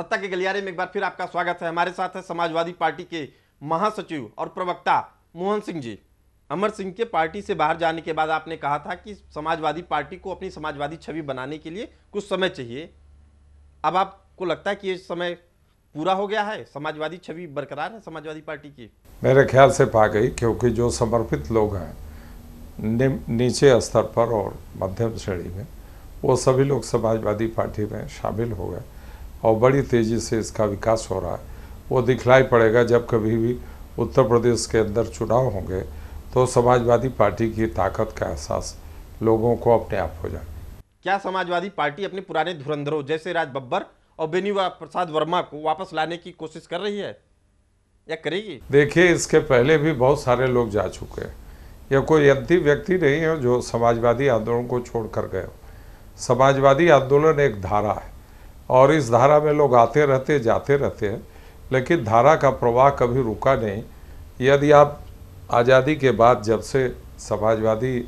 सत्ता के गलियारे में एक बार फिर आपका स्वागत है हमारे साथ है समाजवादी पार्टी के महासचिव और प्रवक्ता मोहन सिंह जी अमर सिंह के पार्टी से बाहर जाने के बाद आपने कहा था कि समाजवादी पार्टी को अपनी समाजवादी छवि बनाने के लिए कुछ समय चाहिए अब आपको लगता है कि ये समय पूरा हो गया है समाजवादी छवि बरकरार है समाजवादी पार्टी की मेरे ख्याल से पा गई क्योंकि जो समर्पित लोग हैं नि, नीचे स्तर पर और मध्यम श्रेणी में वो सभी लोग समाजवादी पार्टी में शामिल हो गए और बड़ी तेज़ी से इसका विकास हो रहा है वो दिखलाई पड़ेगा जब कभी भी उत्तर प्रदेश के अंदर चुनाव होंगे तो समाजवादी पार्टी की ताकत का एहसास लोगों को अपने आप हो जाए क्या समाजवादी पार्टी अपने पुराने धुरंधरों जैसे राज बब्बर और बेनीवा प्रसाद वर्मा को वापस लाने की कोशिश कर रही है या करेगी देखिए इसके पहले भी बहुत सारे लोग जा चुके हैं यह कोई अंतिम व्यक्ति नहीं है जो समाजवादी आंदोलन को छोड़ कर गए समाजवादी आंदोलन एक धारा है और इस धारा में लोग आते रहते जाते रहते हैं लेकिन धारा का प्रवाह कभी रुका नहीं यदि आप आज़ादी के बाद जब से समाजवादी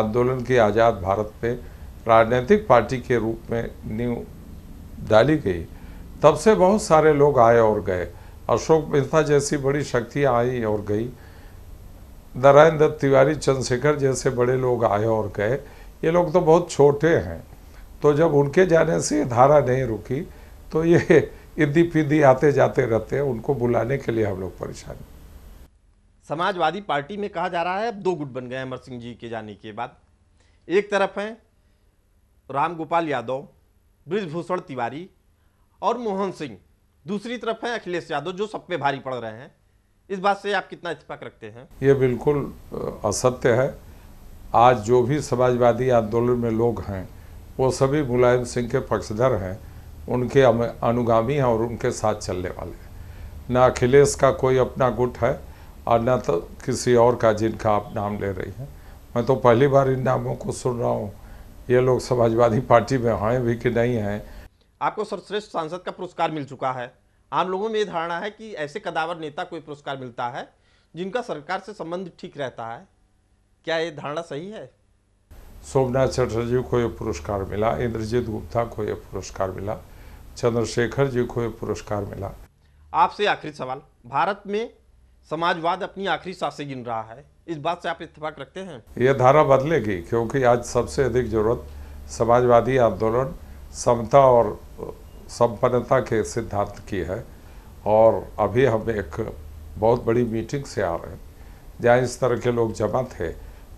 आंदोलन के आज़ाद भारत में राजनीतिक पार्टी के रूप में न्यू डाली गई तब से बहुत सारे लोग आए और गए अशोक मेहता जैसी बड़ी शक्तियाँ आई और गई नारायण दत्त तिवारी चंद्रशेखर जैसे बड़े लोग आए और गए ये लोग तो बहुत छोटे हैं तो जब उनके जाने से धारा नहीं रुकी तो ये इद्दी फिद्दी आते जाते रहते हैं उनको बुलाने के लिए हम लोग परेशान समाजवादी पार्टी में कहा जा रहा है अब दो गुट बन गए अमर सिंह जी के जाने के बाद एक तरफ हैं राम गोपाल यादव ब्रिजभूषण तिवारी और मोहन सिंह दूसरी तरफ हैं अखिलेश यादव जो सब पे भारी पड़ रहे हैं इस बात से आप कितना इतफाक रखते हैं ये बिल्कुल असत्य है आज जो भी समाजवादी आंदोलन में लोग हैं वो सभी मुलायम सिंह के पक्षधर हैं उनके अनुगामी हैं और उनके साथ चलने वाले हैं ना अखिलेश का कोई अपना गुट है और ना तो किसी और का जिनका आप नाम ले रही हैं मैं तो पहली बार इन नामों को सुन रहा हूँ ये लोग समाजवादी पार्टी में हैं भी कि नहीं हैं आपको सर्वश्रेष्ठ सांसद का पुरस्कार मिल चुका है आम लोगों में ये धारणा है कि ऐसे कदावर नेता कोई पुरस्कार मिलता है जिनका सरकार से संबंध ठीक रहता है क्या ये धारणा सही है सोमनाथ चटर्जी को ये पुरस्कार मिला इंद्रजीत गुप्ता को ये पुरस्कार मिला चंद्रशेखर जी को ये पुरस्कार मिला आपसे आखिरी सवाल भारत में समाजवाद अपनी आखिरी सांसें गिन रहा है इस बात से आप इतफाक रखते हैं ये धारा बदलेगी क्योंकि आज सबसे अधिक जरूरत समाजवादी आंदोलन समता और संपन्नता के सिद्धांत की है और अभी हम एक बहुत बड़ी मीटिंग से आ रहे हैं जहाँ इस तरह के लोग जमा थे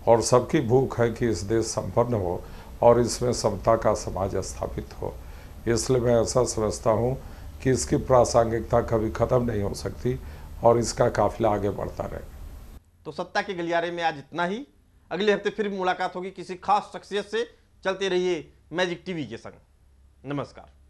और सबकी भूख है कि इस देश संपन्न हो और इसमें समता का समाज स्थापित हो इसलिए मैं ऐसा समझता हूँ कि इसकी प्रासंगिकता कभी ख़त्म नहीं हो सकती और इसका काफिला आगे बढ़ता रहेगा तो सत्ता के गलियारे में आज इतना ही अगले हफ्ते फिर मुलाकात होगी किसी खास शख्सियत से चलते रहिए मैजिक टीवी के संग नमस्कार